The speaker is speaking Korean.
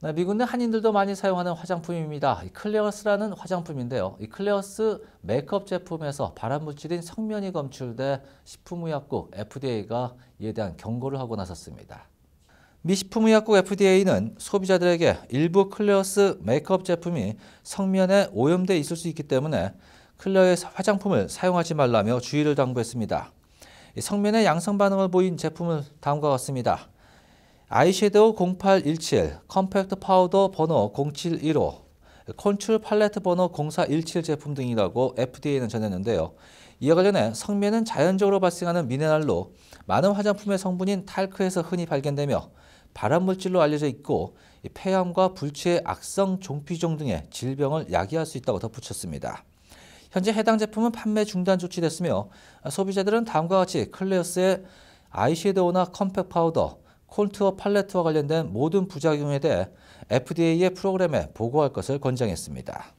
네, 미국내 한인들도 많이 사용하는 화장품입니다. 클레어스라는 화장품인데요. 이 클레어스 메이크업 제품에서 발암물질인 성면이 검출돼 식품의약국 FDA가 이에 대한 경고를 하고 나섰습니다. 미 식품의약국 FDA는 소비자들에게 일부 클레어스 메이크업 제품이 성면에 오염돼 있을 수 있기 때문에 클레어의 화장품을 사용하지 말라며 주의를 당부했습니다. 성면에 양성 반응을 보인 제품을 다음과 같습니다. 아이섀도우 0817, 컴팩트 파우더 번호 0715, 콘출 팔레트 번호 0417 제품 등이라고 FDA는 전했는데요. 이와 관련해 성매는 자연적으로 발생하는 미네랄로 많은 화장품의 성분인 탈크에서 흔히 발견되며 발암물질로 알려져 있고 폐암과 불치의 악성 종피종 등의 질병을 야기할 수 있다고 덧붙였습니다. 현재 해당 제품은 판매 중단 조치됐으며 소비자들은 다음과 같이 클레어스의 아이섀도우나 컴팩 트 파우더, 콜트와 팔레트와 관련된 모든 부작용에 대해 FDA의 프로그램에 보고할 것을 권장했습니다.